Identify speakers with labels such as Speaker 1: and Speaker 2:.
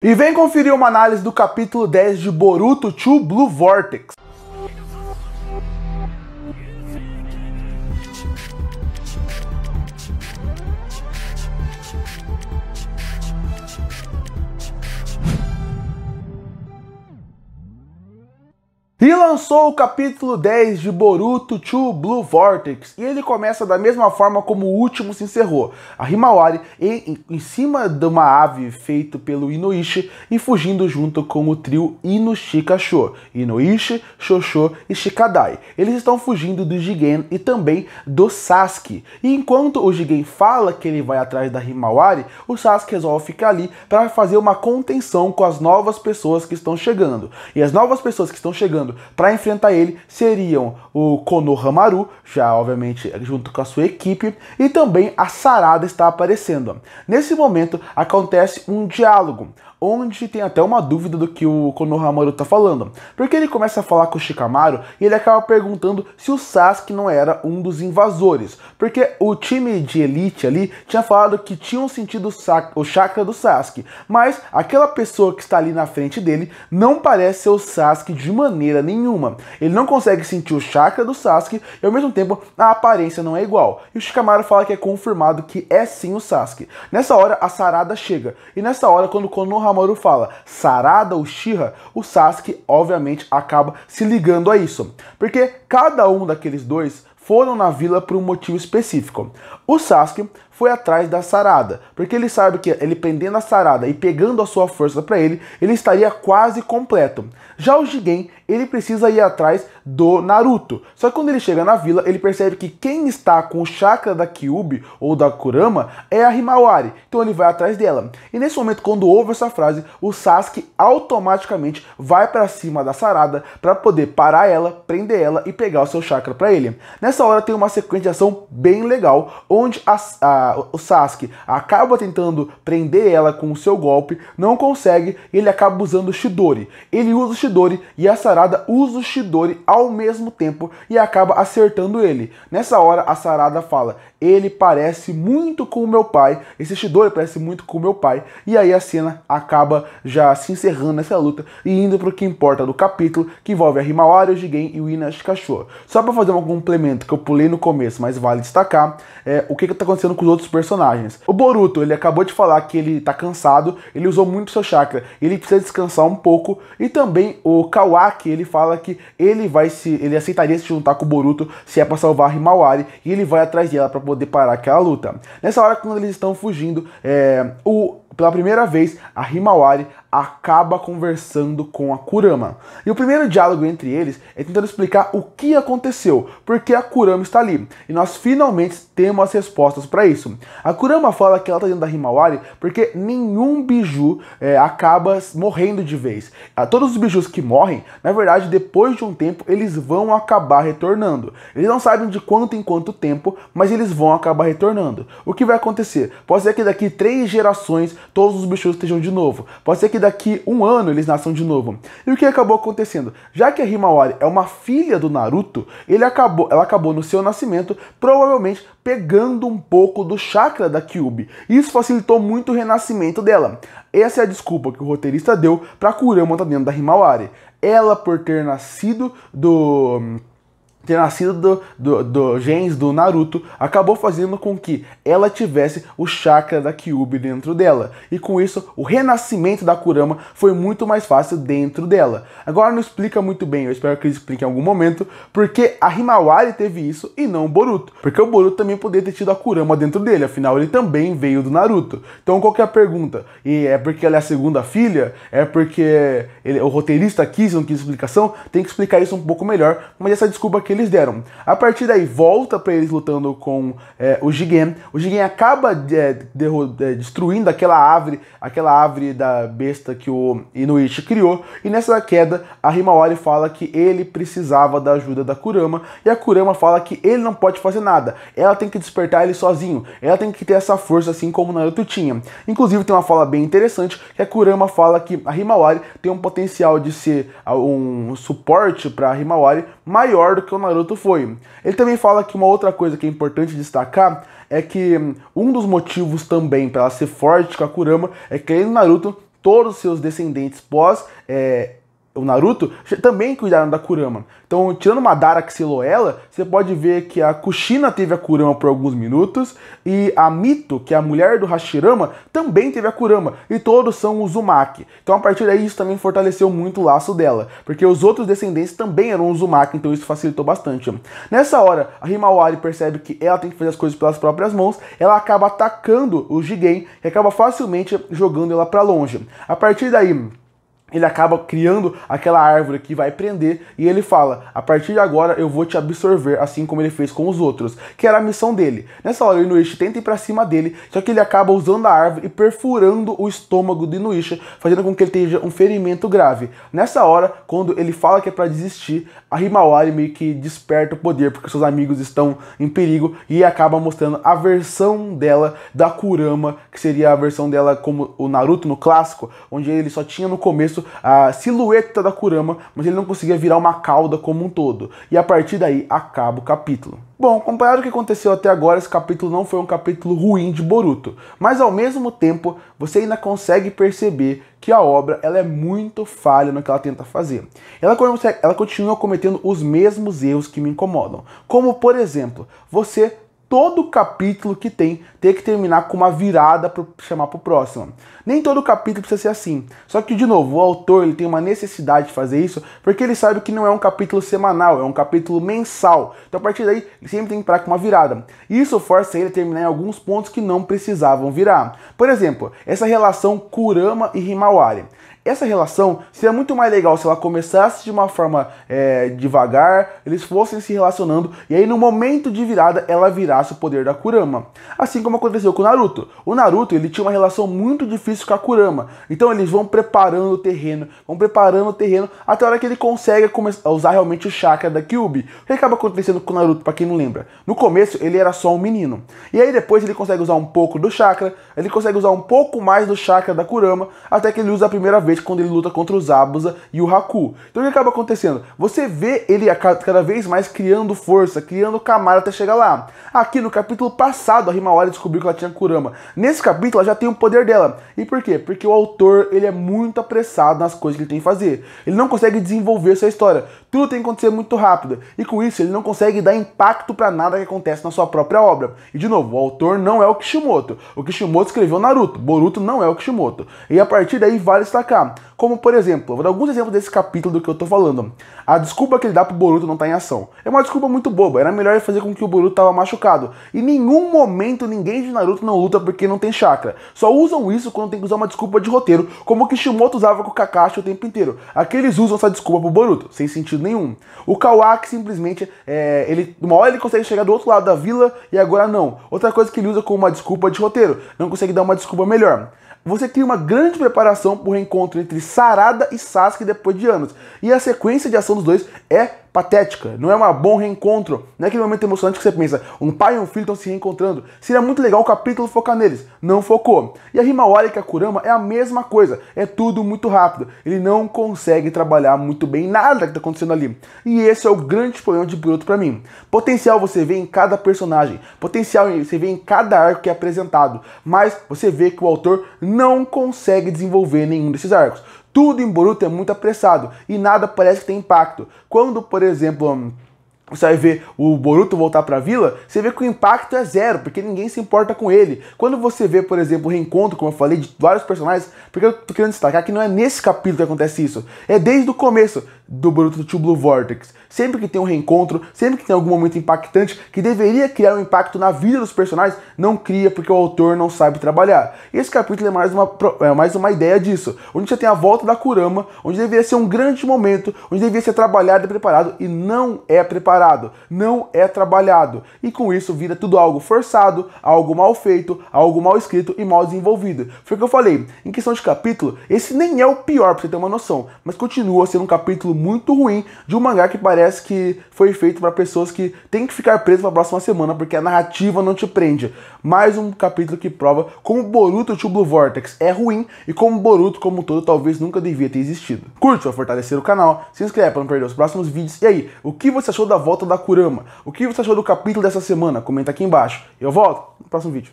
Speaker 1: E vem conferir uma análise do capítulo 10 de Boruto 2 Blue Vortex. E lançou o capítulo 10 de Boruto to Blue Vortex, e ele começa da mesma forma como o último se encerrou. A Himawari em, em cima de uma ave feito pelo Inuishi e fugindo junto com o trio Inushikasho, Inuishi, Shosho e Shikadai. Eles estão fugindo do Jigen e também do Sasuke. E enquanto o Jigen fala que ele vai atrás da Himawari, o Sasuke resolve ficar ali para fazer uma contenção com as novas pessoas que estão chegando. E as novas pessoas que estão chegando para enfrentar ele seriam o Konohamaru, já obviamente junto com a sua equipe, e também a Sarada está aparecendo. Nesse momento acontece um diálogo onde tem até uma dúvida do que o Konohamaru tá falando. Porque ele começa a falar com o Shikamaru e ele acaba perguntando se o Sasuke não era um dos invasores. Porque o time de elite ali tinha falado que tinham sentido o, o chakra do Sasuke, mas aquela pessoa que está ali na frente dele não parece ser o Sasuke de maneira nenhuma. Ele não consegue sentir o chakra do Sasuke e ao mesmo tempo a aparência não é igual. E o Shikamaru fala que é confirmado que é sim o Sasuke. Nessa hora a Sarada chega e nessa hora quando o Konohamaru Hamaru fala Sarada ou Shira, o Sasuke obviamente acaba se ligando a isso, porque cada um daqueles dois foram na vila por um motivo específico. O Sasuke foi atrás da sarada, porque ele sabe que ele prendendo a sarada e pegando a sua força para ele, ele estaria quase completo. Já o Jigen, ele precisa ir atrás do Naruto. Só que quando ele chega na vila, ele percebe que quem está com o chakra da Kyubi ou da Kurama é a Himawari. Então ele vai atrás dela. E nesse momento, quando ouve essa frase, o Sasuke automaticamente vai para cima da sarada para poder parar ela, prender ela e pegar o seu chakra para ele. Nessa hora tem uma sequência de ação bem legal, onde a, a o Sasuke acaba tentando prender ela com o seu golpe, não consegue, ele acaba usando o Shidori. Ele usa o Shidori e a Sarada usa o Shidori ao mesmo tempo e acaba acertando ele. Nessa hora, a Sarada fala: ele parece muito com o meu pai, esse Shidori parece muito com o meu pai, e aí a cena acaba já se encerrando nessa luta e indo para o que importa do capítulo, que envolve a Himawari, o Jigen e o Inashikashua. Só para fazer um complemento que eu pulei no começo, mas vale destacar, é, o que está acontecendo com os outros personagens. O Boruto, ele acabou de falar que ele está cansado, ele usou muito seu chakra, ele precisa descansar um pouco, e também o Kawaki, ele fala que ele vai se, ele aceitaria se juntar com o Boruto se é para salvar a Himawari, e ele vai atrás dela para poder parar aquela é luta. Nessa hora, quando eles estão fugindo, é, o, pela primeira vez, a Himawari acaba conversando com a Kurama. E o primeiro diálogo entre eles é tentando explicar o que aconteceu, porque a Kurama está ali. E nós finalmente temos as respostas para isso. A Kurama fala que ela está dentro da Himawari porque nenhum biju é, acaba morrendo de vez. Ah, todos os bijus que morrem, na verdade, depois de um tempo, eles vão acabar retornando. Eles não sabem de quanto em quanto tempo, mas eles vão acabar retornando. O que vai acontecer? Pode ser que daqui três gerações todos os bichos estejam de novo. Pode ser que que daqui um ano eles nasçam de novo. E o que acabou acontecendo? Já que a Himawari é uma filha do Naruto, ele acabou, ela acabou no seu nascimento provavelmente pegando um pouco do chakra da Kyubi. Isso facilitou muito o renascimento dela. Essa é a desculpa que o roteirista deu para Kurama estar tá dentro da Himawari. Ela por ter nascido do ter nascido do, do, do genes do Naruto acabou fazendo com que ela tivesse o chakra da Kyuubi dentro dela. E com isso, o renascimento da Kurama foi muito mais fácil dentro dela. Agora não explica muito bem, eu espero que eles expliquem em algum momento, porque a Himawari teve isso e não o Boruto. Porque o Boruto também poderia ter tido a Kurama dentro dele, afinal ele também veio do Naruto. Então qual que é a pergunta? E é porque ela é a segunda filha? É porque ele, o roteirista quis, não quis explicação? Tem que explicar isso um pouco melhor, mas essa desculpa que ele eles deram. A partir daí, volta para eles lutando com é, o Jigen. O Jigen acaba é, é, destruindo aquela árvore, aquela árvore da besta que o Inuit criou. E nessa queda, a Himawari fala que ele precisava da ajuda da Kurama. E a Kurama fala que ele não pode fazer nada. Ela tem que despertar ele sozinho. Ela tem que ter essa força assim como Naruto tinha. Inclusive, tem uma fala bem interessante que a Kurama fala que a Himawari tem um potencial de ser ah, um suporte para a Himawari maior do que o quanto Naruto foi. Ele também fala que uma outra coisa que é importante destacar é que hum, um dos motivos também para ela ser forte com a Kurama é que no Naruto todos os seus descendentes pós é, o Naruto, também cuidaram da Kurama. Então, tirando Madara que selou ela, você pode ver que a Kushina teve a Kurama por alguns minutos e a Mito, que é a mulher do Hashirama, também teve a Kurama. E todos são Uzumaki. Então, a partir daí, isso também fortaleceu muito o laço dela, porque os outros descendentes também eram Uzumaki, então isso facilitou bastante. Nessa hora, a Himawari percebe que ela tem que fazer as coisas pelas próprias mãos, ela acaba atacando o Jigen, e acaba facilmente jogando ela para longe. A partir daí, ele acaba criando aquela árvore que vai prender e ele fala: "A partir de agora eu vou te absorver, assim como ele fez com os outros", que era a missão dele. Nessa hora o Inuishi tenta ir para cima dele, só que ele acaba usando a árvore e perfurando o estômago do Inuisha, fazendo com que ele tenha um ferimento grave. Nessa hora, quando ele fala que é para desistir, a Himawari meio que desperta o poder porque seus amigos estão em perigo e acaba mostrando a versão dela da Kurama, que seria a versão dela como o Naruto no clássico, onde ele só tinha no começo isso, a silhueta da Kurama, mas ele não conseguia virar uma cauda como um todo. E a partir daí acaba o capítulo. Bom, comparado o que aconteceu até agora, esse capítulo não foi um capítulo ruim de Boruto, mas ao mesmo tempo você ainda consegue perceber que a obra ela é muito falha no que ela tenta fazer. Ela, ela continua cometendo os mesmos erros que me incomodam, como por exemplo, você todo capítulo que tem tem que terminar com uma virada para chamar para o próximo. Nem todo capítulo precisa ser assim. Só que, de novo, o autor ele tem uma necessidade de fazer isso porque ele sabe que não é um capítulo semanal, é um capítulo mensal. Então, a partir daí, ele sempre tem que parar com uma virada. Isso força ele a terminar em alguns pontos que não precisavam virar. Por exemplo, essa relação Kurama e Himawari. Essa relação seria muito mais legal se ela começasse de uma forma é, devagar, eles fossem se relacionando, e aí no momento de virada ela virasse o poder da Kurama. Assim como aconteceu com o Naruto. O Naruto ele tinha uma relação muito difícil com a Kurama. Então eles vão preparando o terreno, vão preparando o terreno até a hora que ele consegue começar a usar realmente o chakra da Kyubi. O que acaba acontecendo com o Naruto, para quem não lembra? No começo ele era só um menino. E aí depois ele consegue usar um pouco do chakra, ele consegue usar um pouco mais do chakra da Kurama, até que ele usa a primeira vez vez quando ele luta contra os Abusa e o Haku. Então o que acaba acontecendo? Você vê ele cada vez mais criando força, criando camada até chegar lá. Aqui no capítulo passado, a Himawari descobriu que ela tinha Kurama. Nesse capítulo, ela já tem o poder dela. E por quê? Porque o autor ele é muito apressado nas coisas que ele tem que fazer. Ele não consegue desenvolver sua história. Tudo tem que acontecer muito rápido. E com isso, ele não consegue dar impacto para nada que acontece na sua própria obra. E de novo, o autor não é o Kishimoto. O Kishimoto escreveu Naruto. Boruto não é o Kishimoto. E a partir daí, vale destacar como, por exemplo, vou dar alguns exemplos desse capítulo do que eu tô falando. A desculpa que ele dá pro Boruto não tá em ação. É uma desculpa muito boba, era melhor fazer com que o Boruto tava machucado. Em nenhum momento ninguém de Naruto não luta porque não tem chakra. Só usam isso quando tem que usar uma desculpa de roteiro, como o Kishimoto usava com o Kakashi o tempo inteiro. Aqueles usam essa desculpa pro Boruto, sem sentido nenhum. O Kawaki simplesmente, é, ele, uma hora ele consegue chegar do outro lado da vila e agora não. Outra coisa que ele usa como uma desculpa de roteiro, não consegue dar uma desculpa melhor você cria uma grande preparação para o reencontro entre Sarada e Sasuke depois de anos. E a sequência de ação dos dois é patética, não é um bom reencontro, não é aquele momento emocionante que você pensa, um pai e um filho estão se reencontrando. Seria muito legal o capítulo focar neles, não focou. E a rima a Kurama é a mesma coisa, é tudo muito rápido, ele não consegue trabalhar muito bem nada que está acontecendo ali. E esse é o grande problema de Bruto para mim. Potencial você vê em cada personagem, potencial você vê em cada arco que é apresentado, mas você vê que o autor não consegue desenvolver nenhum desses arcos tudo em Boruto é muito apressado e nada parece ter impacto. Quando, por exemplo, você vai ver o Boruto voltar para a vila, você vê que o impacto é zero, porque ninguém se importa com ele. Quando você vê, por exemplo, o reencontro, como eu falei, de vários personagens, porque eu tô querendo destacar que não é nesse capítulo que acontece isso, é desde o começo do Boruto to Blue Vortex. Sempre que tem um reencontro, sempre que tem algum momento impactante que deveria criar um impacto na vida dos personagens, não cria porque o autor não sabe trabalhar. E esse capítulo é mais uma, é mais uma ideia disso, onde você tem a volta da Kurama, onde deveria ser um grande momento, onde deveria ser trabalhado e preparado, e não é preparado preparado, não é trabalhado. E com isso vira tudo algo forçado, algo mal feito, algo mal escrito e mal desenvolvido. Foi o que eu falei. Em questão de capítulo, esse nem é o pior, pra você ter uma noção, mas continua sendo um capítulo muito ruim de um mangá que parece que foi feito para pessoas que têm que ficar presas pra próxima semana porque a narrativa não te prende. Mais um capítulo que prova como Boruto e o Blue Vortex é ruim e como Boruto como um todo talvez nunca devia ter existido. Curte pra fortalecer o canal, se inscreve para não perder os próximos vídeos. E aí, o que você achou da volta da Kurama. O que você achou do capítulo dessa semana? Comenta aqui embaixo. Eu volto no próximo vídeo.